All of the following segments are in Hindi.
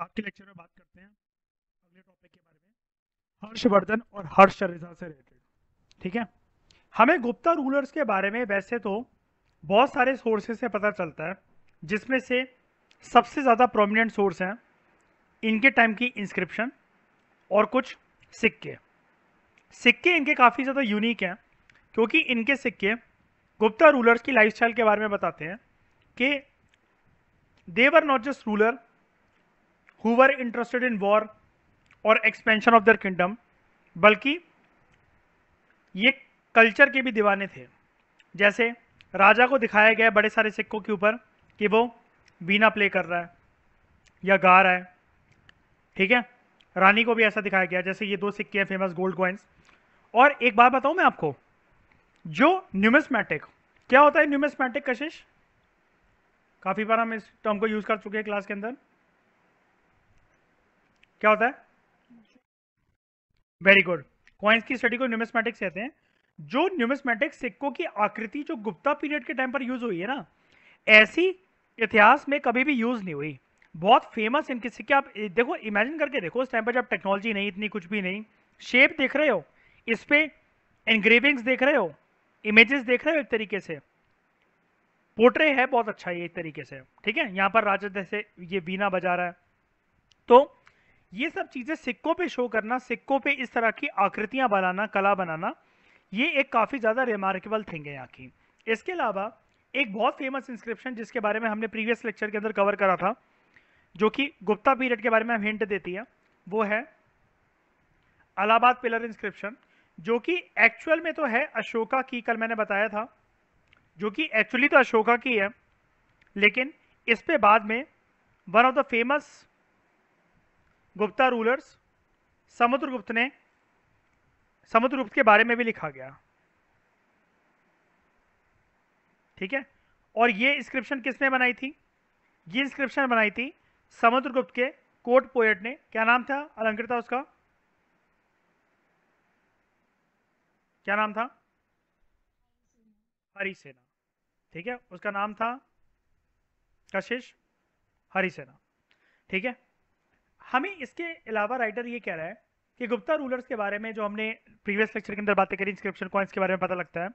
आज के लेक्चर में बात करते हैं अगले टॉपिक के बारे में हर्षवर्धन और हर्ष रिजा से रिलेटेड ठीक है हमें गुप्ता रूलर्स के बारे में वैसे तो बहुत सारे सोर्सेज से पता चलता है जिसमें से सबसे ज़्यादा प्रोमिनेंट सोर्स हैं इनके टाइम की इंस्क्रिप्शन और कुछ सिक्के सिक्के इनके काफ़ी ज़्यादा यूनिक हैं क्योंकि इनके सिक्के गुप्ता रूलर्स की लाइफस्टाइल के बारे में बताते हैं कि they were not just ruler who were interested in war और एक्सपेंशन ऑफ दर किंगडम बल्कि ये कल्चर के भी दीवाने थे जैसे राजा को दिखाया गया बड़े सारे सिक्कों के ऊपर कि वो बीना प्ले कर रहा है या गा रहा है ठीक है रानी को भी ऐसा दिखाया गया जैसे ये दो सिक्के हैं फेमस गोल्ड कॉइन्स और एक बात बताऊं मैं आपको जो न्यूमिसमैटिक क्या होता है न्यूमिसमैटिक कशिश काफ़ी बार हम इस टर्म को यूज़ कर चुके हैं क्लास के अंदर क्या होता है वेरी गुड क्वाइंस की स्टडी को न्यूमिस्मेटिक्स कहते हैं जो न्यूमिस्मेटिक सिक्कों की आकृति जो गुप्ता पीरियड के टाइम पर यूज हुई है ना ऐसी इतिहास में कभी भी यूज नहीं हुई बहुत फेमस इनके सिक्के आप देखो इमेजिन करके देखो उस टाइम पर जब टेक्नोलॉजी नहीं इतनी कुछ भी नहीं शेप देख रहे हो इस पे एनग्रेविंग्स देख रहे हो इमेजेस देख रहे हो एक तरीके से पोर्ट्रे है बहुत अच्छा ये एक तरीके से ठीक है यहाँ पर राजा जैसे ये बीना बजा रहा है तो ये सब चीज़ें सिक्कों पे शो करना सिक्कों पे इस तरह की आकृतियाँ बनाना कला बनाना ये एक काफ़ी ज़्यादा रिमार्केबल थिंग है यहाँ की इसके अलावा एक बहुत फेमस इंस्क्रिप्शन जिसके बारे में हमने प्रीवियस लेक्चर के अंदर कवर करा था जो कि गुप्ता पीरियड के बारे में हिंट देती है वो है अलाहाबाद पिलर इंस्क्रिप्शन जो कि एक्चुअल में तो है अशोका की कल मैंने बताया था जो कि एक्चुअली तो अशोका की है लेकिन इस पे बाद में one of the famous Gupta rulers Samudragupta ने समुद्रगुप्त के बारे में भी लिखा गया ठीक है और ये इंस्क्रिप्शन किसने बनाई थी ये इंस्क्रिप्शन बनाई थी समुद्रगुप्त के कोट पोएट ने क्या नाम था था उसका क्या नाम था हरिसेना ठीक है उसका नाम था कशिश हरिसेना ठीक है हमें इसके अलावा राइटर ये कह रहा है कि गुप्ता रूलर्स के बारे में जो हमने प्रीवियस लेक्चर के अंदर बातें करी इंस्क्रिप्शन कॉइन्स के बारे में पता लगता है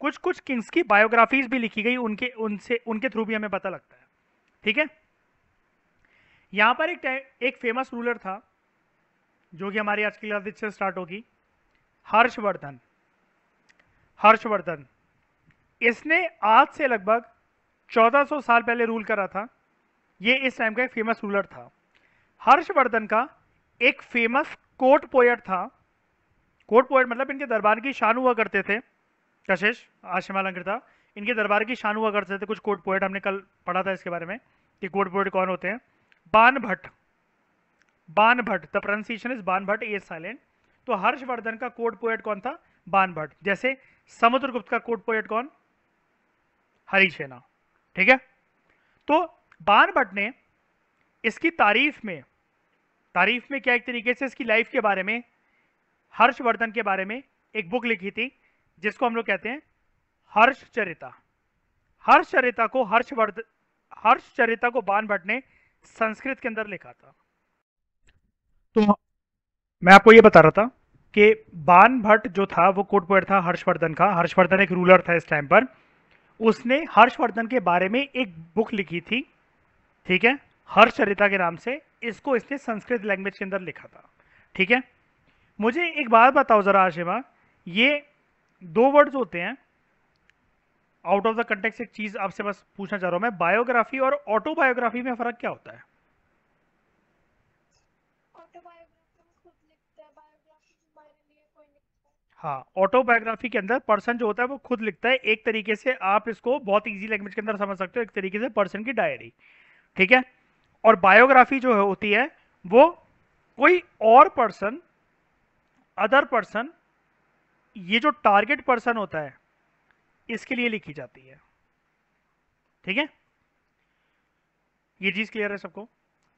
कुछ कुछ किंग्स की बायोग्राफीज भी लिखी गई उनके उनसे उनके थ्रू भी हमें पता लगता है ठीक है यहाँ पर एक एक फेमस रूलर था जो कि हमारी आज की क्लास से स्टार्ट होगी हर्षवर्धन हर्षवर्धन इसने आज से लगभग 1400 साल पहले रूल करा था ये इस टाइम का एक फेमस रूलर था हर्षवर्धन का एक फेमस कोर्ट पोएट था कोर्ट पोएट मतलब इनके दरबार की शान हुआ करते थे कशिश आशमाल लंकृता इनके दरबार की शान हुआ करते थे कुछ कोर्ट पोएट हमने कल पढ़ा था इसके बारे में कि कोर्ट पोएट कौन होते हैं बान भट्ट बान भट्ट द प्रोनाउंसिएशन इज बान भट्ट ए साइलेंट तो हर्षवर्धन का कोर्ट पोएट कौन था बान भट्ट जैसे समुद्रगुप्त का कोर्ट पोएट कौन सेना ठीक है तो बान भट्ट ने इसकी तारीफ में तारीफ में क्या एक तरीके से इसकी लाइफ के बारे में हर्षवर्धन के बारे में एक बुक लिखी थी जिसको हम लोग कहते हैं हर्षचरिता हर्षचरिता को हर्षवर्धन हर्षचरिता को बान भट्ट ने संस्कृत के अंदर लिखा था तो मैं आपको ये बता रहा था कि बान भट्ट जो था वो कोट पोएट था हर्षवर्धन का हर्षवर्धन एक रूलर था इस टाइम पर उसने हर्षवर्धन के बारे में एक बुक लिखी थी ठीक है हर्षचरिता के नाम से इसको इसने संस्कृत लैंग्वेज के अंदर लिखा था ठीक है मुझे एक बात बताओ ज़रा आशिमा ये दो वर्ड्स होते हैं आउट ऑफ द कंटेक्स एक चीज़ आपसे बस पूछना चाह रहा हूं मैं बायोग्राफी और ऑटोबायोग्राफी में फ़र्क क्या होता है हाँ ऑटोबायोग्राफी के अंदर पर्सन जो होता है वो खुद लिखता है एक तरीके से आप इसको बहुत इजी लैंग्वेज के अंदर समझ सकते हो एक तरीके से पर्सन की डायरी ठीक है और बायोग्राफी जो है होती है वो कोई और पर्सन अदर पर्सन ये जो टारगेट पर्सन होता है इसके लिए लिखी जाती है ठीक है ये चीज क्लियर है सबको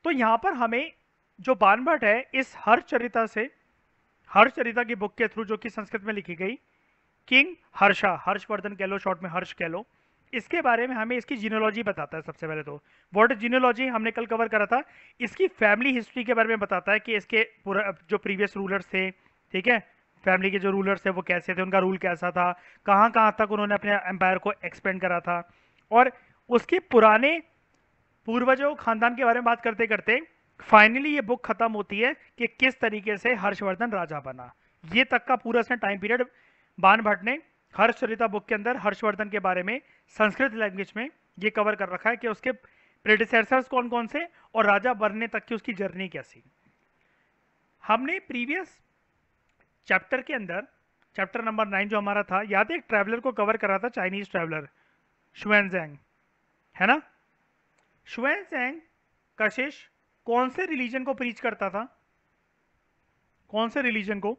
तो यहां पर हमें जो बानभट है इस हर चरिता से हर चरिता की बुक के थ्रू जो कि संस्कृत में लिखी गई किंग हर्षा हर्षवर्धन कह लो शॉर्ट में हर्ष कह लो इसके बारे में हमें इसकी जीनोलॉजी बताता है सबसे पहले तो वॉट जीनोलॉजी हमने कल कवर करा था इसकी फैमिली हिस्ट्री के बारे में बताता है कि इसके पूरा जो प्रीवियस रूलर्स थे ठीक है फैमिली के जो रूलर्स थे वो कैसे थे उनका रूल कैसा था कहाँ कहाँ तक उन्होंने अपने एम्पायर को एक्सपेंड करा था और उसके पुराने पूर्वजों खानदान के बारे में बात करते करते फाइनली ये बुक खत्म होती है कि किस तरीके से हर्षवर्धन राजा बना ये तक का पूरा टाइम पीरियड बान भट्ट ने हर्ष चरिता बुक के अंदर हर्षवर्धन के बारे में संस्कृत लैंग्वेज में ये कवर कर रखा है कि उसके प्रेडिसेसर्स कौन कौन से और राजा बनने तक की उसकी जर्नी कैसी हमने प्रीवियस चैप्टर के अंदर चैप्टर नंबर नाइन जो हमारा था याद एक ट्रैवलर को कवर कर रहा था चाइनीज ट्रैवलर शुएनजैंग है ना शुएनजैंग कशिश कौन से रिलीजन को प्रीच करता था कौन से रिलीजन को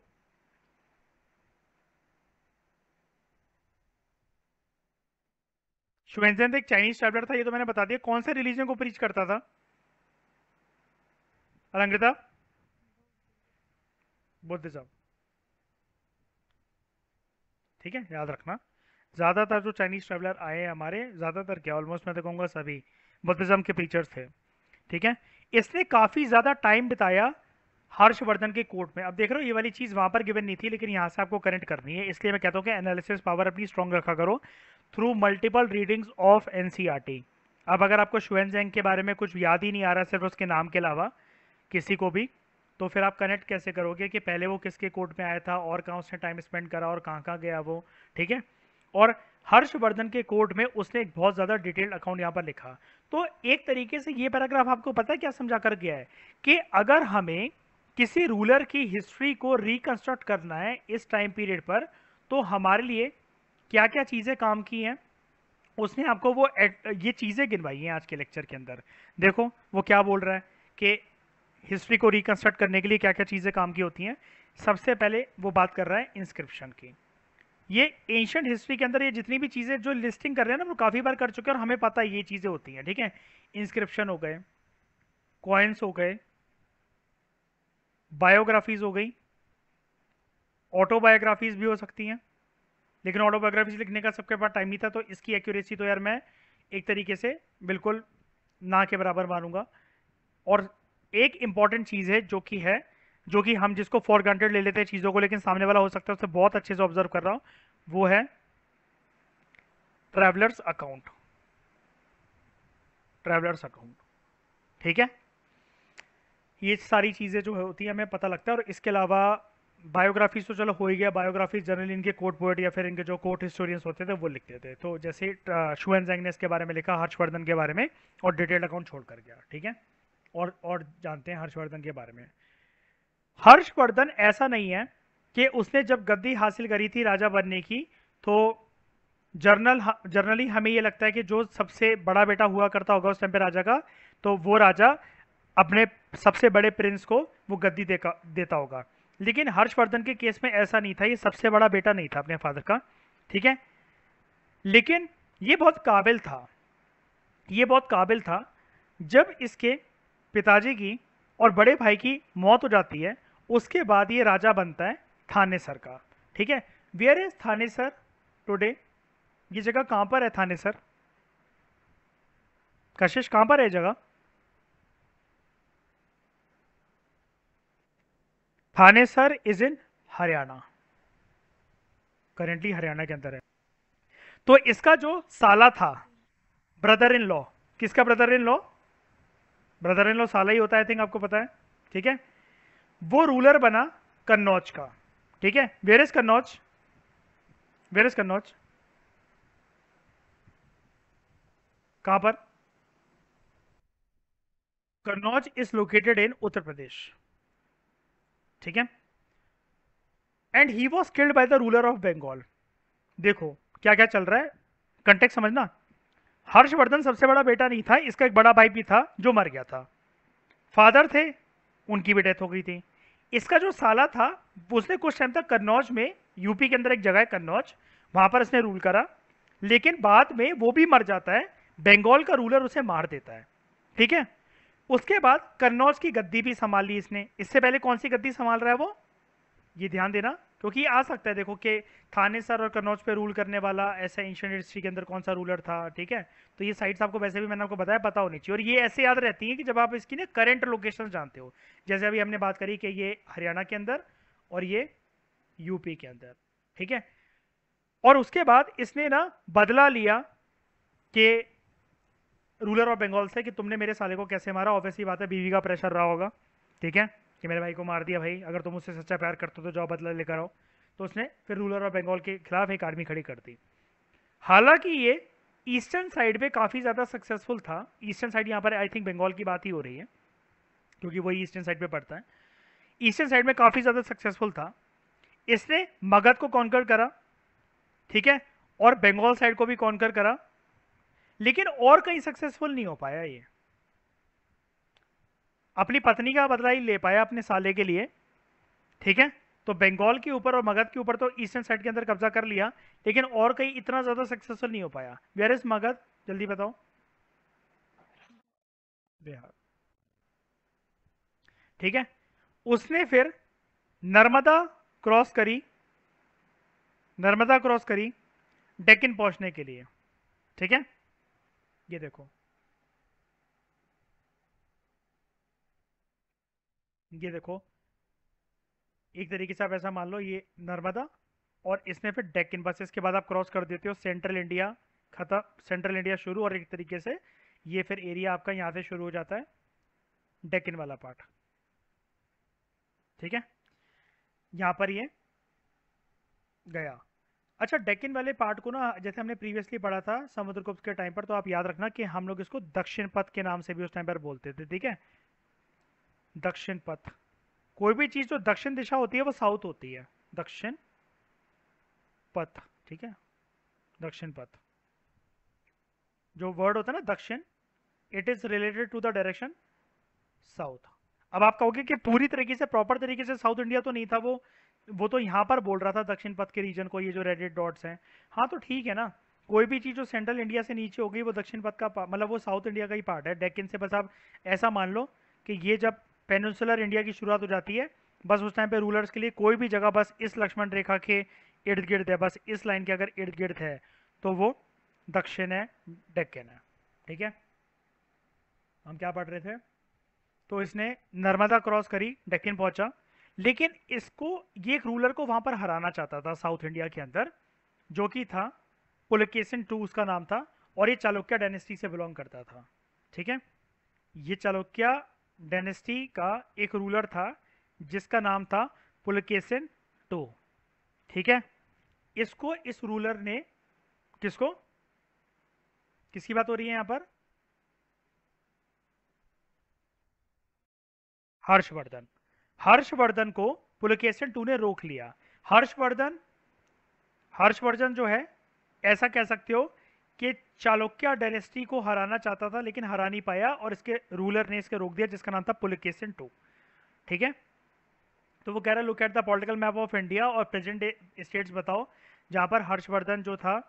श्वेंजन एक चाइनीज ट्रेवलर था ये तो मैंने बता दिया कौन से रिलीजन को प्रीच करता था अलंकृता बुद्धिज्म ठीक है याद रखना ज़्यादातर जो चाइनीज ट्रेवलर आए हमारे ज़्यादातर क्या ऑलमोस्ट मैं तो सभी बुद्धिज़्म के प्रीचर्स थे ठीक है इसने काफ़ी ज़्यादा टाइम बिताया हर्षवर्धन के कोर्ट में अब देख रहे हो ये वाली चीज़ वहां पर गिवन नहीं थी लेकिन यहां से आपको करंट करनी है इसलिए मैं कहता हूँ कि एनालिसिस पावर अपनी स्ट्रॉन्ग रखा करो through multiple readings of an अब अगर आपको शुएनजैंग के बारे में कुछ याद ही नहीं आ रहा सिर्फ उसके नाम के अलावा किसी को भी तो फिर आप कनेक्ट कैसे करोगे कि पहले वो किसके कोर्ट में आया था और कहाँ उसने टाइम स्पेंड करा और कहाँ कहाँ गया वो ठीक है और हर्षवर्धन के कोर्ट में उसने एक बहुत ज़्यादा डिटेल्ड अकाउंट यहाँ पर लिखा तो एक तरीके से ये पैराग्राफ आपको पता है क्या समझा कर गया है कि अगर हमें किसी रूलर की हिस्ट्री को रिकन्स्ट्रक्ट करना है इस टाइम पीरियड पर तो हमारे लिए क्या क्या चीज़ें काम की हैं उसने आपको वो ये चीज़ें गिनवाई हैं आज के लेक्चर के अंदर देखो वो क्या बोल रहा है कि हिस्ट्री को रिकन्स्ट्रक्ट करने के लिए क्या क्या चीज़ें काम की होती हैं सबसे पहले वो बात कर रहा है इंस्क्रिप्शन की ये एंशंट हिस्ट्री के अंदर ये जितनी भी चीज़ें जो लिस्टिंग कर रहे हैं ना वो काफ़ी बार कर चुके हैं और हमें पता है ये चीज़ें होती हैं ठीक है इंस्क्रिप्शन हो गए कॉइन्स हो गए बायोग्राफीज़ हो गई ऑटोबायोग्राफीज़ भी हो सकती हैं लेकिन ऑटोबायोग्राफी लिखने का सबके पास टाइम नहीं था तो इसकी एक्यूरेसी तो यार मैं एक तरीके से बिल्कुल ना के बराबर मानूंगा और एक इंपॉर्टेंट चीज़ है जो कि है जो कि हम जिसको फॉर ग्रांटेड ले लेते हैं चीज़ों को लेकिन सामने वाला हो सकता है उससे बहुत अच्छे से ऑब्जर्व कर रहा हूँ वो है ट्रैवलर्स अकाउंट ट्रैवलर्स अकाउंट ठीक है ये सारी चीज़ें जो होती है हमें पता लगता है और इसके अलावा बायोग्राफीज तो चलो हो ही गया बायोग्राफीज जनरली इनके कोर्ट पोएट या फिर इनके जो कोर्ट हिस्टोरियंस होते थे वो लिखते थे तो जैसे शुएन जैंग ने इसके बारे में लिखा हर्षवर्धन के बारे में और डिटेल्ड अकाउंट छोड़ कर गया ठीक है और और जानते हैं हर्षवर्धन के बारे में हर्षवर्धन ऐसा नहीं है कि उसने जब गद्दी हासिल करी थी राजा बनने की तो जर्नल जर्नली हमें ये लगता है कि जो सबसे बड़ा बेटा हुआ करता होगा उस टाइम पे राजा का तो वो राजा अपने सबसे बड़े प्रिंस को वो गद्दी देता होगा लेकिन हर्षवर्धन के केस में ऐसा नहीं था ये सबसे बड़ा बेटा नहीं था अपने फादर का ठीक है लेकिन ये बहुत काबिल था ये बहुत काबिल था जब इसके पिताजी की और बड़े भाई की मौत हो जाती है उसके बाद ये राजा बनता है थानेसर का ठीक है वेयर इज थानेसर टुडे ये जगह कहाँ पर है थानेसर कशिश कहाँ पर है जगह Thanesar is in Haryana currently Haryana के अंदर है तो इसका जो साला था ब्रदर इन लॉ किसका brother in law brother in law साला ही होता है आई थिंक आपको पता है ठीक है वो रूलर बना कन्नौज का ठीक है where is Kannauj where is Kannauj कहां पर Kannauj is located in Uttar Pradesh ठीक है and he was killed by the ruler of Bengal देखो क्या क्या चल रहा है कंटेक्ट समझना हर्षवर्धन सबसे बड़ा बेटा नहीं था इसका एक बड़ा भाई भी था जो मर गया था फादर थे उनकी भी डेथ हो गई थी इसका जो साला था उसने कुछ टाइम तक कन्नौज में यूपी के अंदर एक जगह है कन्नौज वहां पर उसने रूल करा लेकिन बाद में वो भी मर जाता है बंगाल का रूलर उसे मार देता है ठीक है उसके बाद कन्नौज की गद्दी भी संभाल ली इसने इससे पहले कौन सी गद्दी संभाल रहा है वो ये ध्यान देना क्योंकि आ सकता है देखो कि थानेसर और कन्नौज पे रूल करने वाला ऐसा एंशियंट हिस्ट्री के अंदर कौन सा रूलर था ठीक है तो ये साइट्स आपको वैसे भी मैंने आपको बताया पता होनी चाहिए और ये ऐसे याद रहती हैं कि जब आप इसकी ना करंट लोकेशन जानते हो जैसे अभी हमने बात करी कि ये हरियाणा के अंदर और ये यूपी के अंदर ठीक है और उसके बाद इसने ना बदला लिया कि रूलर ऑफ बंगाल से कि तुमने मेरे साले को कैसे मारा ही बात है बीवी का प्रेशर रहा होगा ठीक है कि मेरे भाई को मार दिया भाई अगर तुम उससे सच्चा प्यार करते हो तो जाओ बदला लेकर आओ तो उसने फिर रूलर ऑफ बंगाल के खिलाफ एक आर्मी खड़ी कर दी हालांकि ये ईस्टर्न साइड पे काफ़ी ज़्यादा सक्सेसफुल था ईस्टर्न साइड यहाँ पर आई थिंक बंगाल की बात ही हो रही है क्योंकि वही ईस्टर्न साइड पे पड़ता है ईस्टर्न साइड में काफ़ी ज़्यादा सक्सेसफुल था इसने मगध को कॉन्कर करा ठीक है और बंगाल साइड को भी कॉन्कर करा लेकिन और कहीं सक्सेसफुल नहीं हो पाया ये अपनी पत्नी का बदला ही ले पाया अपने साले के लिए ठीक है तो बंगाल के ऊपर और मगध के ऊपर तो ईस्टर्न साइड के अंदर कब्जा कर लिया लेकिन और कहीं इतना ज्यादा सक्सेसफुल नहीं हो पाया वेयर इज मगध जल्दी बताओ बिहार ठीक है उसने फिर नर्मदा क्रॉस करी नर्मदा क्रॉस करी डेकिन पहुंचने के लिए ठीक है ये देखो ये देखो एक तरीके से आप ऐसा मान लो ये नर्मदा और इसने फिर डेक्कन बसेस के बाद आप क्रॉस कर देते हो सेंट्रल इंडिया खत्म सेंट्रल इंडिया शुरू और एक तरीके से ये फिर एरिया आपका यहाँ से शुरू हो जाता है डेक्कन वाला पार्ट ठीक है यहाँ पर ये गया अच्छा डेक्किन वाले पार्ट को ना जैसे हमने प्रीवियसली पढ़ा था समुद्रगुप्त के टाइम पर तो आप याद रखना कि हम लोग इसको दक्षिण पथ के नाम से भी उस टाइम पर बोलते थे ठीक है दक्षिण पथ कोई भी चीज़ जो दक्षिण दिशा होती है वो साउथ होती है दक्षिण पथ ठीक है दक्षिण पथ जो वर्ड होता है ना दक्षिण it is related to the direction south अब आप कहोगे कि पूरी तरीके से प्रॉपर तरीके से साउथ इंडिया तो नहीं था वो वो तो यहाँ पर बोल रहा था दक्षिण पथ के रीजन को ये जो रेडेड डॉट्स हैं हाँ तो ठीक है ना कोई भी चीज़ जो सेंट्रल इंडिया से नीचे हो गई वो दक्षिण पथ का मतलब वो साउथ इंडिया का ही पार्ट है डेकिन से बस आप ऐसा मान लो कि ये जब पेनसुलर इंडिया की शुरुआत हो जाती है बस उस टाइम पे रूलर्स के लिए कोई भी जगह बस इस लक्ष्मण रेखा के इर्द गिर्द है बस इस लाइन के अगर इर्द गिर्द है तो वो दक्षिण है डेक्कन है ठीक है हम क्या पढ़ रहे थे तो इसने नर्मदा क्रॉस करी डेक्कन पहुंचा लेकिन इसको ये एक रूलर को वहां पर हराना चाहता था साउथ इंडिया के अंदर जो कि था पुलकेशन टू उसका नाम था और ये चालोक्या डायनेस्टी से बिलोंग करता था ठीक है ये चालुक्य डायनेस्टी का एक रूलर था जिसका नाम था पुलकेशन टू ठीक है इसको इस रूलर ने किसको किसकी बात हो रही है यहां पर हर्षवर्धन हर्षवर्धन को पुलकेशन टू ने रोक लिया हर्षवर्धन हर्षवर्धन जो है ऐसा कह सकते हो कि चालुक्य डायनेस्टी को हराना चाहता था लेकिन हरा नहीं पाया और इसके रूलर ने इसके रोक दिया जिसका नाम था पुलकेशन टू ठीक है तो वो कह रहा look at the political map of India और प्रेजेंट डे स्टेट्स बताओ जहाँ पर हर्षवर्धन जो था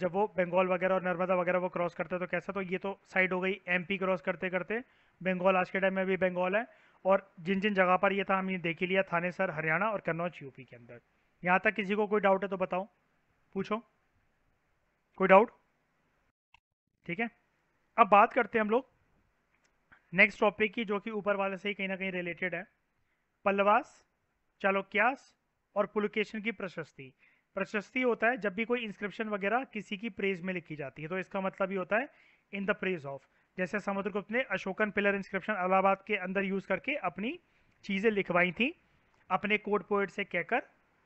जब वो बंगाल वगैरह और नर्मदा वगैरह वो क्रॉस करते तो कैसा तो ये तो साइड हो गई एमपी क्रॉस करते करते बंगाल आज के टाइम में भी बंगाल है और जिन जिन जगह पर ये था हमने देख ही लिया थाने सर हरियाणा और कन्नौज यूपी के अंदर यहाँ तक किसी को कोई डाउट है तो बताओ पूछो कोई डाउट ठीक है अब बात करते हैं हम लोग नेक्स्ट टॉपिक की जो कि ऊपर वाले से ही कहीं ना कहीं रिलेटेड है पल्लवास चालोक्यास और पुलकेशन की प्रशस्ति प्रशस्ति होता है जब भी कोई इंस्क्रिप्शन वगैरह किसी की प्रेज में लिखी जाती है तो इसका मतलब ये होता है इन द प्रेज ऑफ जैसे समुद्रगुप्त ने अशोकन पिलर इंस्क्रिप्शन अलाहाबाद के अंदर यूज करके अपनी चीज़ें लिखवाई थी अपने कोट पोएट से कहकर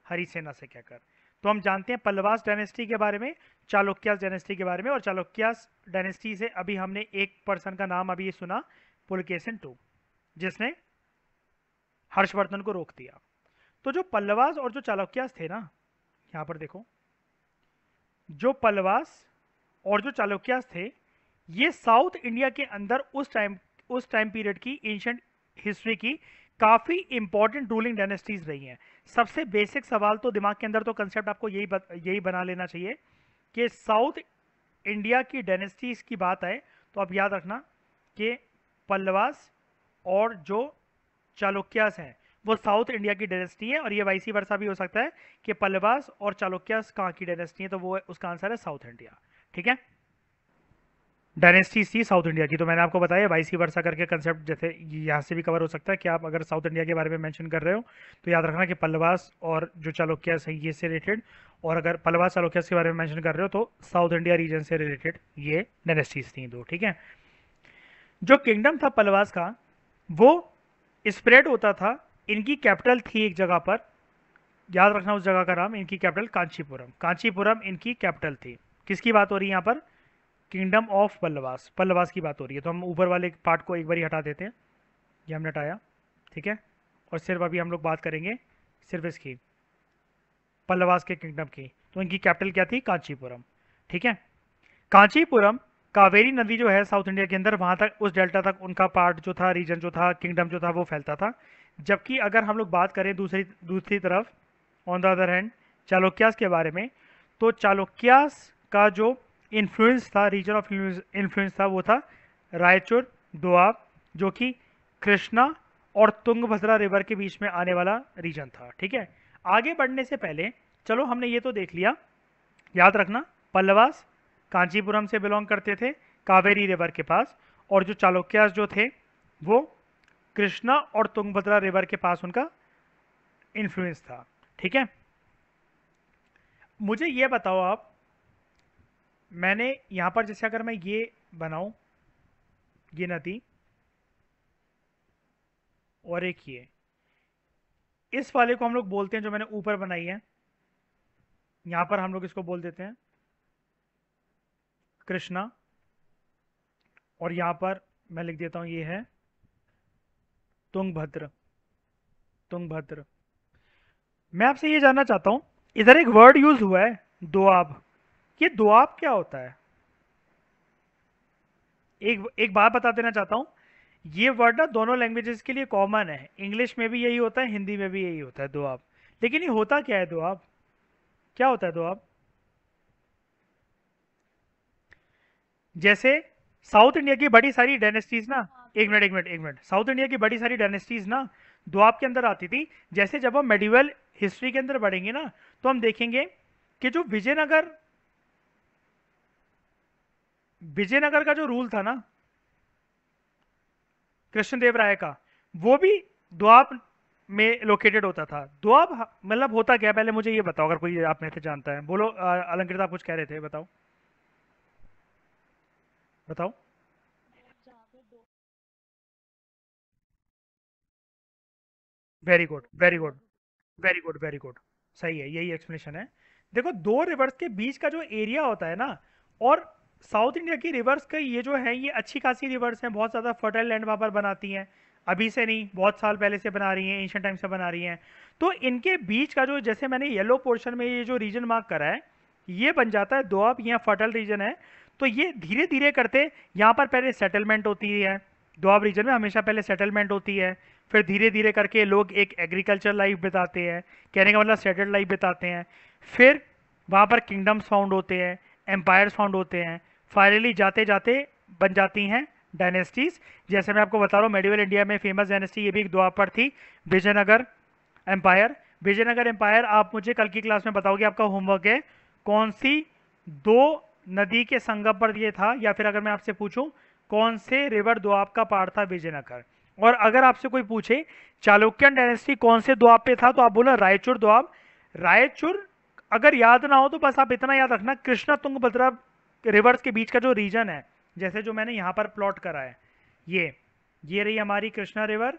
हरिसेना से कहकर तो हम जानते हैं पल्लवास डायनेस्टी के बारे में चालुक्यास डायनेस्टी के बारे में और चालुक्यास डायनेस्टी से अभी हमने एक पर्सन का नाम अभी सुना पुलकेशन टू जिसने हर्षवर्धन को रोक दिया तो जो पल्लवास और जो चालुक्यास थे ना यहां पर देखो जो पल्लवास और जो चालुक्यास थे ये साउथ इंडिया के अंदर उस टाइम उस टाइम पीरियड की एंशंट हिस्ट्री की काफ़ी इंपॉर्टेंट रूलिंग डायनेस्टीज रही हैं सबसे बेसिक सवाल तो दिमाग के अंदर तो कंसेप्ट आपको यही यही बना लेना चाहिए कि साउथ इंडिया की डायनेस्टीज की बात आए तो आप याद रखना कि पल्लवास और जो चालुक्यास हैं वो साउथ इंडिया की डायनेस्टी है और ये वाइसी वर्षा भी हो सकता है कि पल्लवास और चालुक्यास कहाँ की डायनेस्टी है तो वो उसका आंसर है साउथ इंडिया ठीक है डायनेस्टी थी साउथ इंडिया की तो मैंने आपको बताया सी वर्षा करके कंसेप्ट जैसे यहाँ से भी कवर हो सकता है कि आप अगर साउथ इंडिया के बारे में मैंशन कर रहे हो तो याद रखना कि पलवास और जो चालोक्यास है ये से रिलेटेड और अगर पलवास चालोक्यास के बारे में मैंशन कर रहे हो तो साउथ इंडिया रीजन से रिलेटेड ये डायनेस्टीज थी दो ठीक है जो किंगडम था पलवास का वो स्प्रेड होता था इनकी कैपिटल थी एक जगह पर याद रखना उस जगह का नाम इनकी कैपिटल कांचीपुरम कांचीपुरम इनकी कैपिटल थी किसकी बात हो रही है यहाँ पर किंगडम ऑफ पल्लवास पल्लवास की बात हो रही है तो हम ऊपर वाले पार्ट को एक बार हटा देते हैं ये हमने हटाया ठीक है और सिर्फ अभी हम लोग बात करेंगे सिर्फ इसकी पल्लवास के किंगडम की तो इनकी कैपिटल क्या थी कांचीपुरम ठीक है कांचीपुरम कावेरी नदी जो है साउथ इंडिया के अंदर वहाँ तक उस डेल्टा तक उनका पार्ट जो था रीजन जो था किंगडम जो था वो फैलता था जबकि अगर हम लोग बात करें दूसरी दूसरी तरफ on the other hand Chalukyas के बारे में तो चालोक्यास का जो इन्फ्लुएंस था रीजन ऑफ इन्फ्लुएंस था वो था रायचूर दोआब जो कि कृष्णा और तुंगभद्रा रिवर के बीच में आने वाला रीजन था ठीक है आगे बढ़ने से पहले चलो हमने ये तो देख लिया याद रखना पल्लवास कांचीपुरम से बिलोंग करते थे कावेरी रिवर के पास और जो चालुक्यास जो थे वो कृष्णा और तुंगभद्रा रिवर के पास उनका इन्फ्लुएंस था ठीक है मुझे ये बताओ आप मैंने यहाँ पर जैसे अगर मैं ये बनाऊ ये नदी और एक ये इस वाले को हम लोग बोलते हैं जो मैंने ऊपर बनाई है यहां पर हम लोग इसको बोल देते हैं कृष्णा और यहां पर मैं लिख देता हूं ये है तुंगभद्र तुंगभद्र मैं आपसे ये जानना चाहता हूं इधर एक वर्ड यूज हुआ है दो आब ये दुआब क्या होता है एक एक बात बता देना चाहता हूं ये वर्ड ना दोनों लैंग्वेजेस के लिए कॉमन है इंग्लिश में भी यही होता है हिंदी में भी यही होता है दुआब लेकिन ये होता क्या है दुआब क्या होता है दुआब जैसे साउथ इंडिया की बड़ी सारी डायनेस्टीज ना एक मिनट एक मिनट एक मिनट साउथ इंडिया की बड़ी सारी डायनेस्टीज ना दुआब के अंदर आती थी जैसे जब हम मेडिवल हिस्ट्री के अंदर बढ़ेंगे ना तो हम देखेंगे कि जो विजयनगर विजयनगर का जो रूल था ना कृष्णदेव राय का वो भी द्वाब में लोकेटेड होता था द्वाब मतलब होता क्या पहले मुझे ये बताओ अगर कोई आप में से जानता है बोलो अलंकृत आप कुछ कह रहे थे बताओ बताओ very good very good very good very good सही है यही एक्सप्लेनेशन है देखो दो रिवर्स के बीच का जो एरिया होता है ना और साउथ इंडिया की रिवर्स का ये जो है ये अच्छी खासी रिवर्स हैं बहुत ज़्यादा फर्टाइल लैंड वहाँ पर बनाती हैं अभी से नहीं बहुत साल पहले से बना रही हैं एंशियन टाइम से बना रही हैं तो इनके बीच का जो जैसे मैंने येलो पोर्शन में ये जो रीजन मार्क करा है ये बन जाता है अब यहाँ फर्टाइल रीजन है तो ये धीरे धीरे करते यहाँ पर पहले सेटलमेंट होती है दोआब रीजन में हमेशा पहले सेटलमेंट होती है फिर धीरे धीरे करके लोग एक एग्रीकल्चर लाइफ बिताते हैं कहने का मतलब सेटल्ड लाइफ बिताते हैं फिर वहाँ पर किंगडम्स फाउंड होते हैं एम्पायर्स फाउंड होते हैं फाइनली जाते जाते बन जाती हैं डायनेस्टीज जैसे मैं आपको बता रहा हूँ मेडिवल इंडिया में फेमस डायनेस्टी ये भी एक द्वापर थी विजयनगर एम्पायर विजयनगर एम्पायर आप मुझे कल की क्लास में बताओगे आपका होमवर्क है कौन सी दो नदी के संगम पर ये था या फिर अगर मैं आपसे पूछूं कौन से रिवर द्वाब का पार था विजयनगर और अगर आपसे कोई पूछे चालुक्यन डायनेस्टी कौन से द्वाब पे था तो आप बोलना रायचूर द्वाब रायचूर अगर याद ना हो तो बस आप इतना याद रखना कृष्णा तुंग रिवर्स के बीच का जो रीजन है जैसे जो मैंने यहाँ पर प्लॉट करा है ये ये रही हमारी कृष्णा रिवर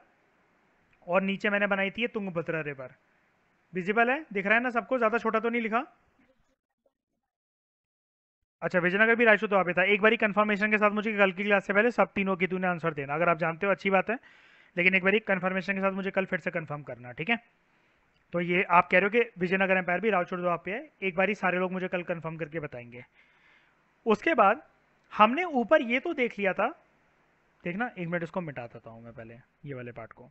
और नीचे मैंने बनाई थी तुंगभद्रा रिवर विजिबल है दिख रहा है ना सबको ज़्यादा छोटा तो नहीं लिखा अच्छा विजयनगर भी राजू तो आप था एक बारी कंफर्मेशन के साथ मुझे कल की क्लास से पहले सब तीनों की तूने आंसर देना अगर आप जानते हो अच्छी बात है लेकिन एक बारी कंफर्मेशन के साथ मुझे कल फिर से कंफर्म करना ठीक है तो ये आप कह रहे हो कि विजयनगर एम्पायर भी रायचूर दो आप पे है एक बारी सारे लोग मुझे कल कंफर्म करके बताएंगे उसके बाद हमने ऊपर ये तो देख लिया था देखना एक मिनट इसको मिटा देता हूँ मैं पहले ये वाले पार्ट को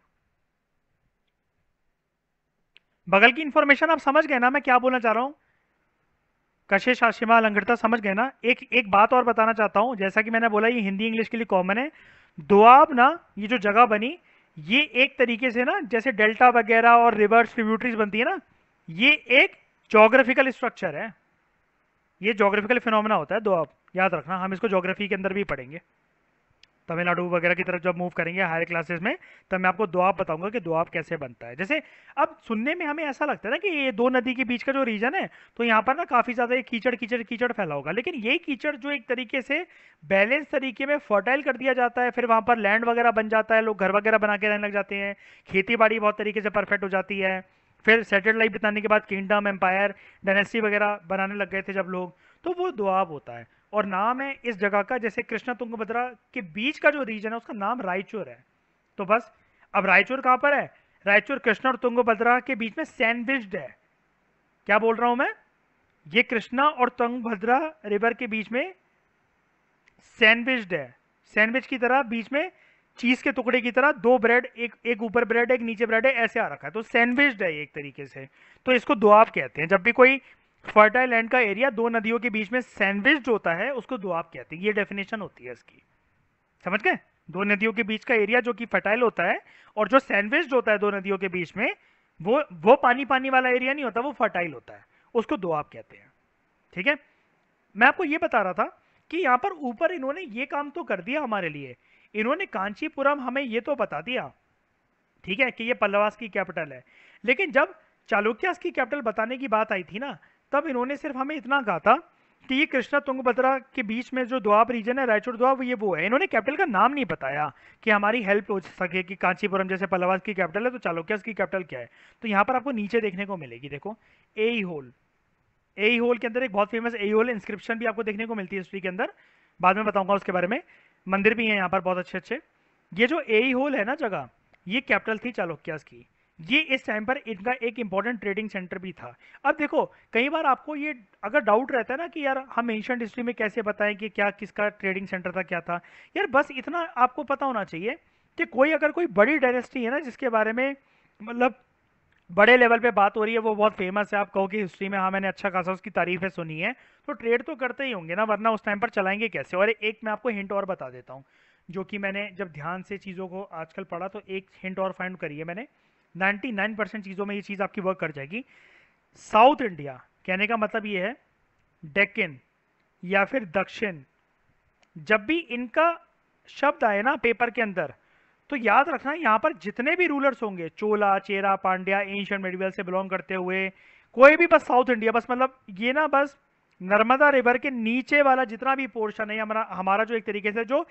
बगल की इंफॉर्मेशन आप समझ गए ना मैं क्या बोलना चाह रहा हूँ कशिश आशिमा लंगड़ता समझ गए ना एक एक बात और बताना चाहता हूँ जैसा कि मैंने बोला ये हिंदी इंग्लिश के लिए कॉमन है दुआब ना ये जो जगह बनी ये एक तरीके से ना जैसे डेल्टा वगैरह और रिवर्स ट्रिब्यूटरीज बनती है ना ये एक जोग्राफिकल स्ट्रक्चर है ये जोग्राफिकल फिनोमेना होता है दो आप याद रखना हम इसको जोग्राफी के अंदर भी पढ़ेंगे तमिलनाडु वगैरह की तरफ जब मूव करेंगे हायर क्लासेस में तब मैं आपको दुआब बताऊंगा कि दुआब कैसे बनता है जैसे अब सुनने में हमें ऐसा लगता है ना कि ये दो नदी के बीच का जो रीजन है तो यहाँ पर ना काफ़ी ज़्यादा ये कीचड़ कीचड़ कीचड़ फैला होगा लेकिन ये कीचड़ जो एक तरीके से बैलेंस तरीके में फर्टाइल कर दिया जाता है फिर वहाँ पर लैंड वगैरह बन जाता है लोग घर वगैरह बना के रहने लग जाते हैं खेती बाड़ी बहुत तरीके से परफेक्ट हो जाती है फिर लाइफ बताने के बाद किंगडम एम्पायर डेनेसी वगैरह बनाने लग गए थे जब लोग तो वो दुआब होता है और नाम है इस जगह का जैसे कृष्णा तुंगभद्रा के बीच का जो रीजन है उसका नाम रायचूर है तो बस अब रायचूर कहाँ पर है रायचूर कृष्णा और तुंग भद्रा के बीच में सैंडविच्ड है क्या बोल रहा हूं मैं ये कृष्णा और तुंग भद्रा रिवर के बीच में सैंडविच्ड है सैंडविच की तरह बीच में चीज के टुकड़े की तरह दो ब्रेड एक एक ऊपर ब्रेड एक नीचे ब्रेड है ऐसे आ रखा है तो सैंडविच है एक तरीके से तो इसको दुआब कहते हैं जब भी कोई फर्टाइल लैंड का एरिया दो नदियों के बीच में सैंडविच होता है उसको दुआब कहते हैं ये डेफिनेशन होती है इसकी समझ गए दो नदियों के बीच का एरिया जो कि फर्टाइल होता है और जो सैंडविच होता है दो नदियों के बीच में वो वो पानी पानी वाला एरिया नहीं होता वो फर्टाइल होता है उसको दुआब कहते हैं ठीक है मैं आपको ये बता रहा था कि यहाँ पर ऊपर इन्होंने ये काम तो कर दिया हमारे लिए इन्होंने कांचीपुरम हमें ये तो बता दिया ठीक है कि ये पल्लवास की कैपिटल है लेकिन जब चालुक्यास की कैपिटल बताने की बात आई थी ना तब इन्होंने सिर्फ हमें इतना कहा था कि ये कृष्णा तुंगभद्रा के बीच में जो दुआब रीजन है रायचूर दुआब ये वो है इन्होंने कैपिटल का नाम नहीं बताया कि हमारी हेल्प हो सके कि कांचीपुरम जैसे पल्लवास की कैपिटल है तो चालुक्यास की कैपिटल क्या है तो यहाँ पर आपको नीचे देखने को मिलेगी देखो ए होल ए होल के अंदर एक बहुत फेमस ए होल इंस्क्रिप्शन भी आपको देखने को मिलती है हिस्ट्री के अंदर बाद में बताऊंगा उसके बारे में मंदिर भी हैं यहाँ पर बहुत अच्छे अच्छे ये जो ए होल e है ना जगह ये कैपिटल थी चालोक्यास की ये इस टाइम पर इनका एक इंपॉर्टेंट ट्रेडिंग सेंटर भी था अब देखो कई बार आपको ये अगर डाउट रहता है ना कि यार हम एंशंट हिस्ट्री में कैसे बताएं कि क्या किसका ट्रेडिंग सेंटर था क्या था यार बस इतना आपको पता होना चाहिए कि कोई अगर कोई बड़ी डायनेस्टी है ना जिसके बारे में मतलब बड़े लेवल पे बात हो रही है वो बहुत फेमस है आप कहो कि हिस्ट्री में हाँ मैंने अच्छा खासा उसकी तारीफें सुनी है तो ट्रेड तो करते ही होंगे ना वरना उस टाइम पर चलाएंगे कैसे और एक मैं आपको हिंट और बता देता हूँ जो कि मैंने जब ध्यान से चीज़ों को आजकल पढ़ा तो एक हिंट और फाइंड करी है मैंने नाइन्टी परसेंट चीज़ों में ये चीज़ आपकी वर्क कर जाएगी साउथ इंडिया कहने का मतलब ये है डेकिन या फिर दक्षिण जब भी इनका शब्द आए ना पेपर के अंदर तो याद रखना यहाँ पर जितने भी रूलर्स होंगे चोला चेरा पांड्या एंशियंट मेडिवल से बिलोंग करते हुए कोई भी बस साउथ इंडिया बस मतलब ये ना बस नर्मदा रिवर के नीचे वाला जितना भी पोर्शन है हमारा हमारा जो एक तरीके से जो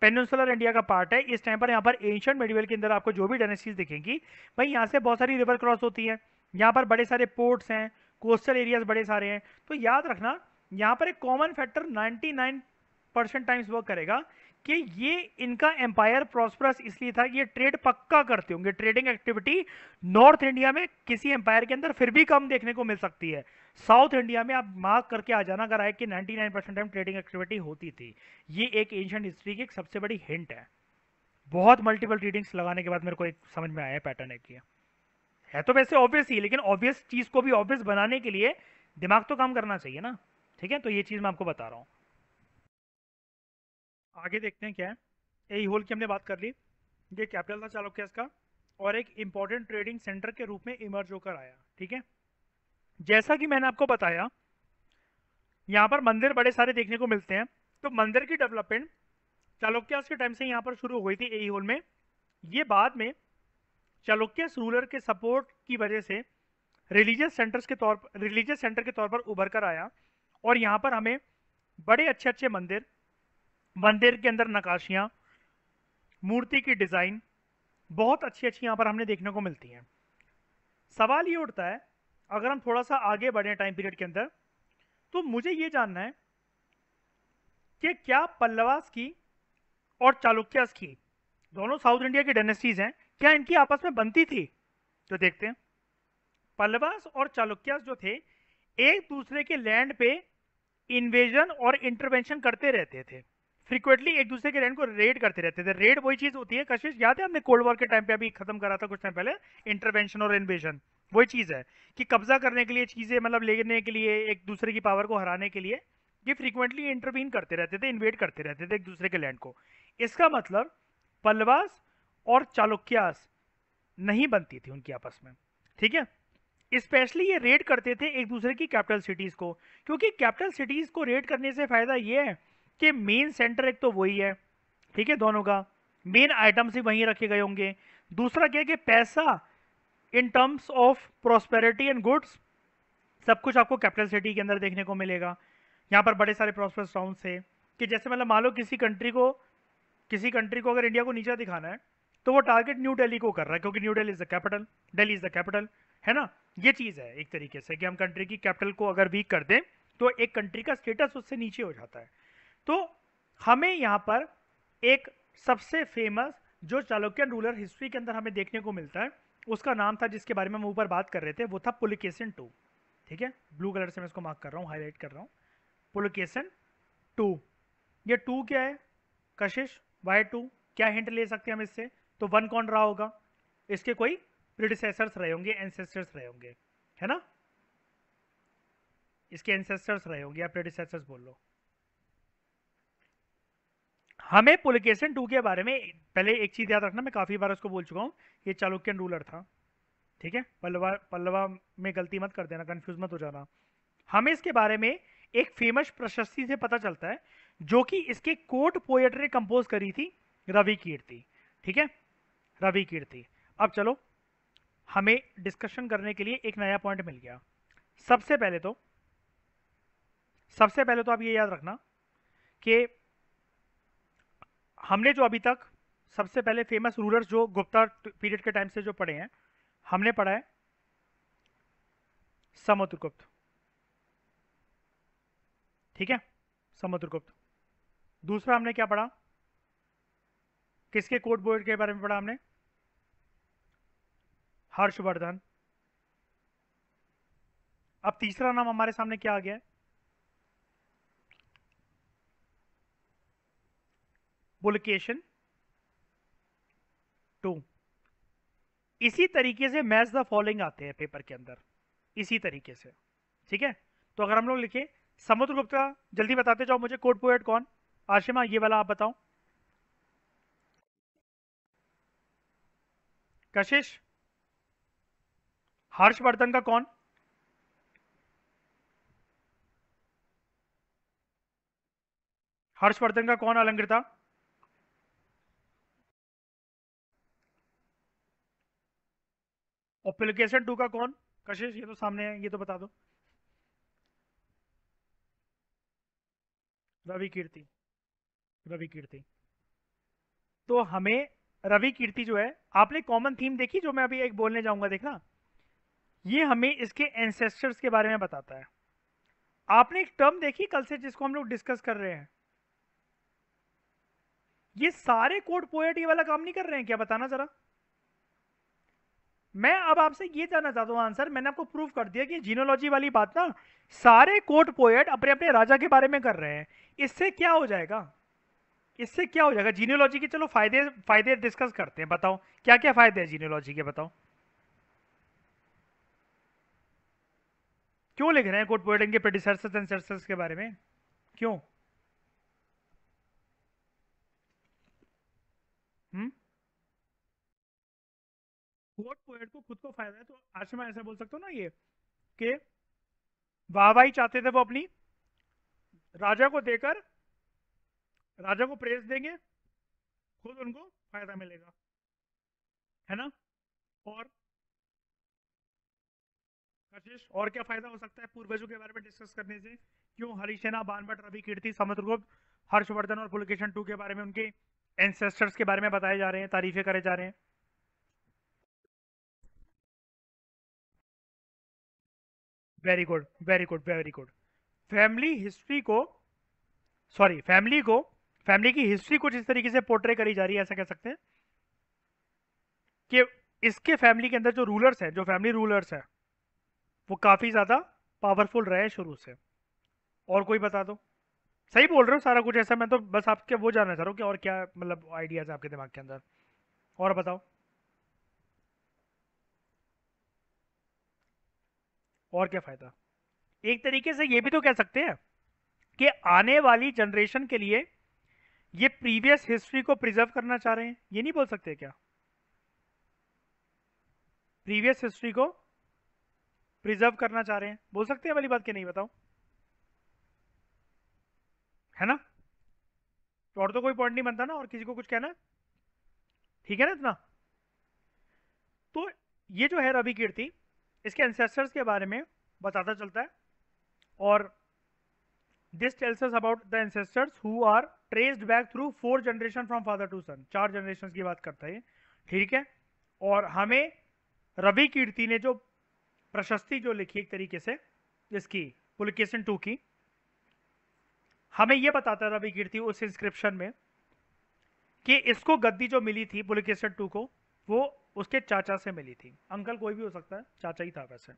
पेनसुलर इंडिया का पार्ट है इस टाइम पर यहाँ पर एंशियंट मेडिवल के अंदर आपको जो भी डायनेस्टीज दिखेंगी भाई यहाँ से बहुत सारी रिवर क्रॉस होती है यहाँ पर बड़े सारे पोर्ट्स हैं कोस्टल एरियाज बड़े सारे हैं तो याद रखना यहाँ पर एक common factor nine percent times work करेगा कि ये इनका एम्पायर प्रॉस्परस इसलिए था ये ट्रेड पक्का करते होंगे ट्रेडिंग एक्टिविटी नॉर्थ इंडिया में किसी एम्पायर के अंदर फिर भी कम देखने को मिल सकती है साउथ इंडिया में आप मार्क करके आ जाना अगर आए कि 99 परसेंट टाइम ट्रेडिंग एक्टिविटी होती थी ये एक एंशियंट हिस्ट्री की एक सबसे बड़ी हिंट है बहुत मल्टीपल रीडिंग्स लगाने के बाद मेरे को एक समझ में आया पैटर्न एक है तो वैसे ऑब्वियस ही लेकिन ऑब्वियस चीज़ को भी ऑब्वियस बनाने के लिए दिमाग तो काम करना चाहिए ना ठीक है तो ये चीज़ मैं आपको बता रहा हूँ आगे देखते हैं क्या है यही होल की हमने बात कर ली ये कैपिटल था चालुक्य का और एक इम्पॉर्टेंट ट्रेडिंग सेंटर के रूप में इमर्ज होकर आया ठीक है जैसा कि मैंने आपको बताया यहाँ पर मंदिर बड़े सारे देखने को मिलते हैं तो मंदिर की डेवलपमेंट चालुक्यास के टाइम से यहाँ पर शुरू हुई थी एही होल में ये बाद में चालोक्यास रूलर के सपोर्ट की वजह से रिलीजियस सेंटर्स के तौर पर रिलीजियस सेंटर के तौर पर उभर कर आया और यहाँ पर हमें बड़े अच्छे अच्छे मंदिर मंदिर के अंदर नकाशियाँ मूर्ति की डिज़ाइन बहुत अच्छी अच्छी यहाँ पर हमने देखने को मिलती हैं सवाल ये उठता है अगर हम थोड़ा सा आगे बढ़ें टाइम पीरियड के अंदर तो मुझे ये जानना है कि क्या पल्लवास की और चालुक्यास की दोनों साउथ इंडिया की डायनेस्टीज हैं क्या इनकी आपस में बनती थी तो देखते हैं पल्लवास और चालुक्यास जो थे एक दूसरे के लैंड पे इन्वेजन और इंटरवेंशन करते रहते थे फ्रीक्वेंटली एक दूसरे के रैंक को रेड करते रहते थे रेड वही चीज होती है कशिश याद है हमने कोल्ड वॉर के टाइम पे अभी खत्म करा था कुछ टाइम पहले इंटरवेंशन और इन्वेजन वही चीज है कि कब्जा करने के लिए चीजें मतलब लेने के लिए एक दूसरे की पावर को हराने के लिए ये फ्रीक्वेंटली इंटरवीन करते रहते थे इन्वेट करते रहते थे एक दूसरे के लैंड को इसका मतलब पलवास और चालुक्यास नहीं बनती थी उनकी आपस में ठीक है स्पेशली ये रेड करते थे एक दूसरे की कैपिटल सिटीज़ को क्योंकि कैपिटल सिटीज़ को रेड करने से फ़ायदा ये है कि मेन सेंटर एक तो वही है ठीक है दोनों का मेन आइटम्स ही वहीं रखे गए होंगे दूसरा क्या कि पैसा in terms of prosperity and goods सब कुछ आपको कैपिटल सिटी के अंदर देखने को मिलेगा यहाँ पर बड़े सारे प्रॉस्पेस टाउन है कि जैसे मतलब मान लो किसी कंट्री को किसी कंट्री को अगर इंडिया को नीचा दिखाना है तो वो टारगेट न्यू दिल्ली को कर रहा है क्योंकि New Delhi is the capital Delhi is the capital है ना ये चीज़ है एक तरीके से कि हम कंट्री की कैपिटल को अगर वीक कर दें तो एक कंट्री का स्टेटस उससे नीचे हो जाता है तो हमें यहाँ पर एक सबसे फेमस जो चालुक्यन रूलर हिस्ट्री के अंदर हमें देखने को मिलता है उसका नाम था जिसके बारे में हम ऊपर बात कर रहे थे वो था पुलिकेशन टू ठीक है ब्लू कलर से मैं इसको मार्क कर रहा हूँ हाईलाइट कर रहा हूँ पुलिकेशन टू ये टू क्या है कशिश वाई टू क्या हिंट ले सकते हैं हम इससे तो वन कौन रहा होगा इसके कोई प्रिडिसेसर्स रहे होंगे एंसेस्टर्स रहे होंगे है ना इसके एंसेस्टर्स रहे होंगे या प्रेडिसेसर्स बोल लो हमें पोलिकेशन टू के बारे में पहले एक चीज़ याद रखना मैं काफ़ी बार उसको बोल चुका हूँ ये चालुक्यन रूलर था ठीक है पल्लवा पल्लवा में गलती मत कर देना कन्फ्यूज मत हो जाना हमें इसके बारे में एक फेमस प्रशस्ति से पता चलता है जो कि इसके कोर्ट पोएट्री ने कंपोज करी थी रवि कीर्ति ठीक है रवि कीर्ति अब चलो हमें डिस्कशन करने के लिए एक नया पॉइंट मिल गया सबसे पहले तो सबसे पहले तो आप ये याद रखना कि हमने जो अभी तक सबसे पहले फेमस रूलर्स जो गुप्ता पीरियड के टाइम से जो पढ़े हैं हमने पढ़ा है समुद्रगुप्त ठीक है समुद्रगुप्त दूसरा हमने क्या पढ़ा किसके कोट बोर्ड के बारे में पढ़ा हमने हर्षवर्धन अब तीसरा नाम हमारे सामने क्या आ गया है बुलकेशन टू इसी तरीके से मैच द फॉलोइंग आते हैं पेपर के अंदर इसी तरीके से ठीक है तो अगर हम लोग लिखे समुद्र गुप्ता जल्दी बताते जाओ मुझे कोड पोएट कौन आशिमा ये वाला आप बताओ कशिश हर्षवर्धन का कौन हर्षवर्धन का कौन अलंकृता और प्लिकेशन टू का कौन कशिश ये तो सामने है ये तो बता दो रवि कीर्ति रवि कीर्ति तो हमें रवि कीर्ति जो है आपने कॉमन थीम देखी जो मैं अभी एक बोलने जाऊंगा देखना ये हमें इसके एंसेस्टर्स के बारे में बताता है आपने एक टर्म देखी कल से जिसको हम लोग डिस्कस कर रहे हैं ये सारे कोड पोएट ये वाला काम नहीं कर रहे हैं क्या बताना जरा मैं अब आपसे ये जानना चाहता हूँ आंसर मैंने आपको प्रूव कर दिया कि जीनोलॉजी वाली बात ना सारे कोर्ट पोएट अपने अपने राजा के बारे में कर रहे हैं इससे क्या हो जाएगा इससे क्या हो जाएगा जीनोलॉजी के चलो फायदे फायदे डिस्कस करते हैं बताओ क्या क्या फायदे हैं जीनोलॉजी के बताओ क्यों लिख रहे हैं कोर्ट पोएट इनके प्रोड्यूसर्स एंड के बारे में क्यों कोट पोएट को खुद को फायदा है तो आज से मैं ऐसा बोल सकता हूँ ना ये कि वाहवाही चाहते थे वो अपनी राजा को देकर राजा को प्रेस देंगे खुद उनको फायदा मिलेगा है ना और कशिश और क्या फायदा हो सकता है पूर्वजों के बारे में डिस्कस करने से क्यों हरिशेना बानभट रवि कीर्ति समुद्रगुप्त हर्षवर्धन और पुलकेशन टू के बारे में उनके एंसेस्टर्स के बारे में बताए जा रहे हैं तारीफें करे जा रहे हैं very good very good very good family history को सॉरी फैमिली को फैमिली की हिस्ट्री कुछ इस तरीके से पोर्ट्रे करी जा रही है ऐसा कह सकते हैं कि इसके फैमिली के अंदर जो रूलर्स हैं जो फैमिली रूलर्स हैं वो काफ़ी ज़्यादा पावरफुल रहे शुरू से और कोई बता दो सही बोल रहे हो सारा कुछ ऐसा मैं तो बस आपके वो जानना चाह रहा हूँ कि और क्या मतलब आइडियाज़ आपके दिमाग के अंदर और बताओ और क्या फ़ायदा एक तरीके से ये भी तो कह सकते हैं कि आने वाली जनरेशन के लिए ये प्रीवियस हिस्ट्री को प्रिजर्व करना चाह रहे हैं ये नहीं बोल सकते क्या प्रीवियस हिस्ट्री को प्रिजर्व करना चाह रहे हैं बोल सकते हैं वाली बात के नहीं बताओ है ना तो और तो कोई पॉइंट नहीं बनता ना और किसी को कुछ कहना ठीक है ना इतना तो ये जो है रवि कीर्ति इसके एंसेस्टर्स के बारे में बताता चलता है और this tells about the ancestors who are traced back through four generation from father to son चार जनरेशन की बात करता है ठीक है और हमें रवि कीर्ति ने जो प्रशस्ति जो लिखी एक तरीके से इसकी पुलिकेशन टू की हमें यह बताता है रवि कीर्ति उस इंस्क्रिप्शन में कि इसको गद्दी जो मिली थी पुलिकेशन टू को वो उसके चाचा से मिली थी अंकल कोई भी हो सकता है चाचा ही था वैसे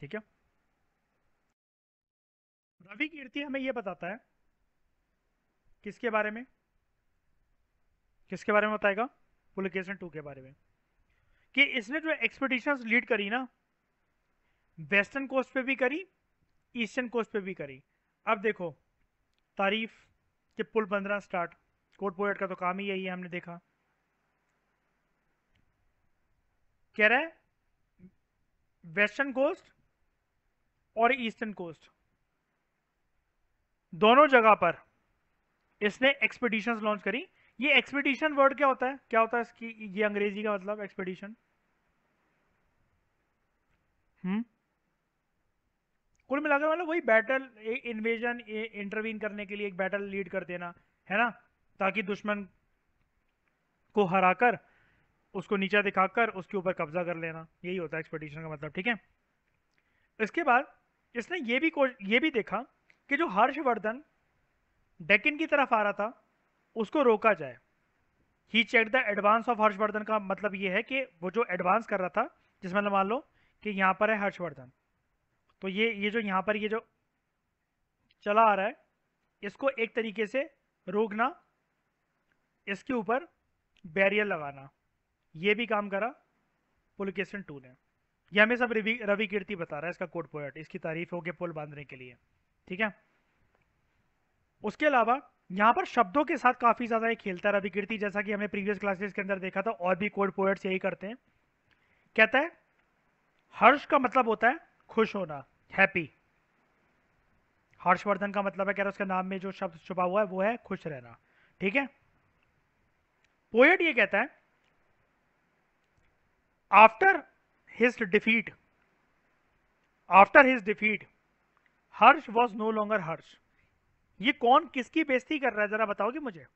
ठीक है रवि कीर्ति हमें यह बताता है किसके बारे में किसके बारे में बताएगा पुलिकेशन टू के बारे में कि इसने जो एक्सपेडिशन लीड करी ना वेस्टर्न कोस्ट पे भी करी ईस्टर्न कोस्ट पे भी करी अब देखो तारीफ के पुल बंदरा स्टार्ट कोर्ट पोर्ट का तो काम ही यही है हमने देखा कह रहा है वेस्टर्न कोस्ट और ईस्टर्न कोस्ट दोनों जगह पर इसने एक्सपीडिशन लॉन्च करी ये एक्सपीडिशन वर्ड क्या होता है क्या होता है इसकी ये अंग्रेजी का मतलब एक्सपीडिशन हम्म कुल मिलाकर मतलब वही बैटल इन्वेजन इंटरवीन करने के लिए एक बैटल लीड कर देना है ना ताकि दुश्मन को हराकर उसको नीचा दिखाकर उसके ऊपर कब्जा कर लेना यही होता है एक्सपेडिशन का मतलब ठीक है इसके बाद इसने ये भी ये भी देखा कि जो हर्षवर्धन डेकिन की तरफ आ रहा था उसको रोका जाए he check the advance of Harshavardhana का मतलब ये है कि वो जो एडवांस कर रहा था जिसमें मतलब मान लो कि यहाँ पर है हर्षवर्धन तो ये ये जो यहाँ पर ये जो चला आ रहा है इसको एक तरीके से रोकना इसके ऊपर बैरियर लगाना ये भी काम करा पुलिकेशन टू ने ये हमें सब रवि रवि कीर्ति बता रहा है इसका कोड पोएट इसकी तारीफ होगी पुल बांधने के लिए ठीक है उसके अलावा यहाँ पर शब्दों के साथ काफी ज्यादा ये खेलता है रवि कीर्ति जैसा कि हमने प्रीवियस क्लासेस के अंदर देखा था और भी कोड पोएट्स यही करते हैं कहता है हर्ष का मतलब होता है खुश होना हैप्पी हर्षवर्धन का मतलब है कह रहा उसके नाम में जो शब्द छुपा हुआ है वो है खुश रहना ठीक है पोएट ये कहता है after his defeat after his defeat Harsha was no longer Harsha ये कौन किसकी बेइज्जती कर रहा है जरा बताओगे मुझे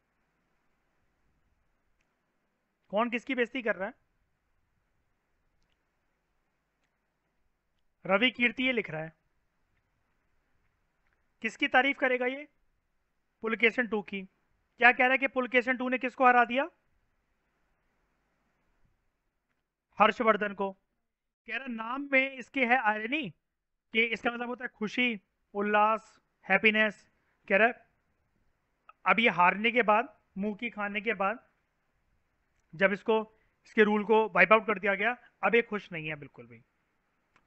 कौन किसकी beizzati कर रहा है रवि कीर्ति ये लिख रहा है किसकी तारीफ करेगा ये पुलकेशन टू की क्या कह रहा है कि पुलकेशन टू ने किसको हरा दिया हर्षवर्धन को कह रहा नाम में इसके है आयरनी कि इसका मतलब होता है खुशी उल्लास हैप्पीनेस कह रहा अब ये हारने के बाद मुंह की खाने के बाद जब इसको इसके रूल को वाइप आउट कर दिया गया अब ये खुश नहीं है बिल्कुल भी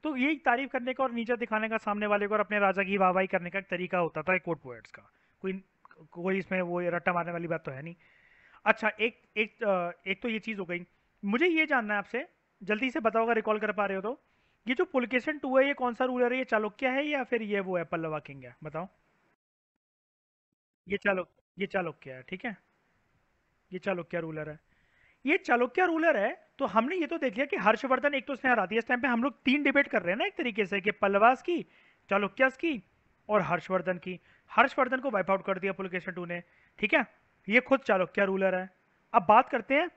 तो यही तारीफ करने का और नीचा दिखाने का सामने वाले को और अपने राजा की वाहवाही करने का एक तरीका होता था कोर्ट पोएट्स का कोई कोई इसमें वो रट्टा मारने वाली बात तो है नहीं अच्छा एक एक एक तो ये चीज़ हो गई मुझे ये जानना है आपसे जल्दी से बताओगे रिकॉल कर पा रहे हो तो ये जो पुलकेशन टू है ये कौन सा रूलर है ये चालुक्य है या फिर ये वो है पल्लवा किंग है बताओ ये चालुक ये चालुक्य है ठीक है ये चालुक्य रूलर है ये चालुक्य रूलर है तो हमने ये तो देख लिया कि हर्षवर्धन एक तो उसने हरा दिया इस टाइम पे हम लोग तीन डिबेट कर रहे हैं ना एक तरीके से कि पल्लवास की चालुक्यास की और हर्षवर्धन की हर्षवर्धन को वाइप आउट कर दिया पुलकेशन टू ने ठीक है ये खुद चालुक्य रूलर है अब बात करते हैं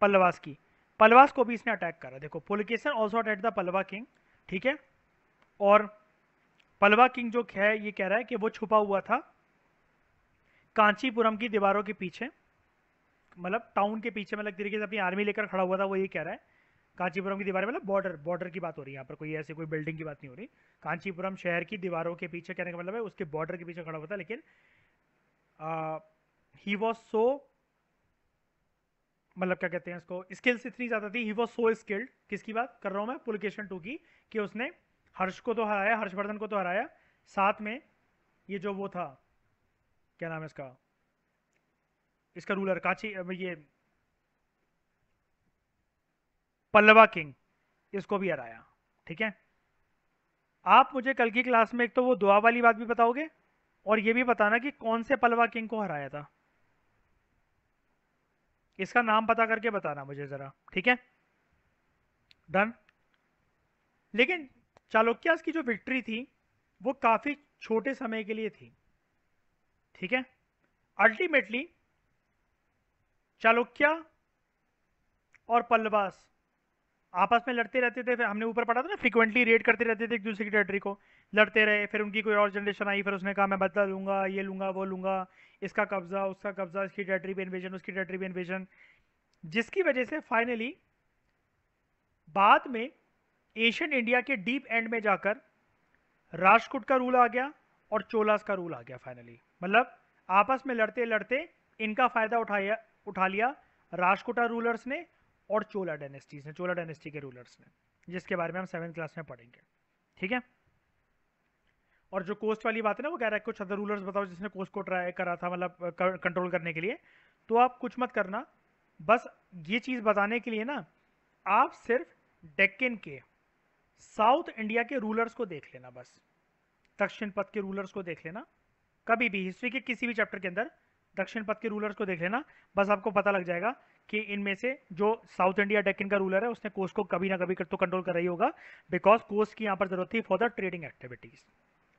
पल्लवास की पलवास को भी इसने अटैक करा देखो Pulakeshin also attack the Pallava king ठीक है और पलवा किंग जो है ये कह रहा है कि वो छुपा हुआ था कांचीपुरम की दीवारों के पीछे मतलब टाउन के पीछे मतलब तरीके से अपनी आर्मी लेकर खड़ा हुआ था वो ये कह रहा है कांचीपुरम की दीवारें मतलब बॉर्डर बॉर्डर की बात हो रही है यहाँ पर कोई ऐसे कोई बिल्डिंग की बात नहीं हो रही कांचीपुरम शहर की दीवारों के पीछे कहने का मतलब है उसके बॉर्डर के पीछे खड़ा हुआ था लेकिन ही वॉज सो मतलब क्या कहते हैं इसको स्किल्स इतनी ज़्यादा थी ही वॉज सो स्किल्ड किसकी बात कर रहा हूँ मैं पुलकेशन टू की कि उसने हर्ष को तो हराया हर्षवर्धन को तो हराया साथ में ये जो वो था क्या नाम है इसका इसका रूलर काची ये पल्लवा किंग इसको भी हराया ठीक है आप मुझे कल की क्लास में एक तो वो दुआ वाली बात भी बताओगे और ये भी बताना कि कौन से पल्लवा किंग को हराया था इसका नाम पता करके बताना मुझे ज़रा ठीक है डन लेकिन चालुक्यास की जो विक्ट्री थी वो काफ़ी छोटे समय के लिए थी ठीक है अल्टीमेटली चालुक्या और पल्लवास आपस में लड़ते रहते थे फिर हमने ऊपर पढ़ा था ना फ्रिक्वेंटली रेड करते रहते थे एक दूसरे की टेरेटरी को लड़ते रहे फिर उनकी कोई और जनरेशन आई फिर उसने कहा मैं बदला लूंगा ये लूंगा वो लूंगा इसका कब्जा उसका कब्जा इसकी टेरेटरी पे इन्वेजन उसकी टेरेटरी पे इन्वेजन जिसकी वजह से फाइनली बाद में एशियन इंडिया के डीप एंड में जाकर राजकुट का रूल आ गया और चोलास का रूल आ गया फाइनली मतलब आपस में लड़ते लड़ते इनका फायदा उठाया उठा लिया राजकोटा रूलर्स ने और चोला डायनेस्टीज ने चोला डायनेस्टी के रूलर्स ने जिसके बारे में हम सेवन क्लास में पढ़ेंगे ठीक है और जो कोस्ट वाली बात है ना वो कह रहा है कुछ अदर रूलर्स बताओ जिसने कोस्ट को ट्राई करा था मतलब कंट्रोल करने के लिए तो आप कुछ मत करना बस ये चीज़ बताने के लिए ना आप सिर्फ डेक्कन के साउथ इंडिया के रूलर्स को देख लेना बस दक्षिण पथ के रूलर्स को देख लेना कभी भी हिस्ट्री के किसी भी चैप्टर के अंदर दक्षिण पथ के रूलर्स को देख लेना बस आपको पता लग जाएगा कि इनमें से जो साउथ इंडिया डेक्कन का रूलर है उसने कोस को कभी ना कभी तो कंट्रोल कर रही होगा बिकॉज कोस की यहाँ पर जरूरत थी फॉर द ट्रेडिंग एक्टिविटीज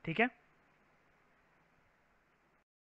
ठीक है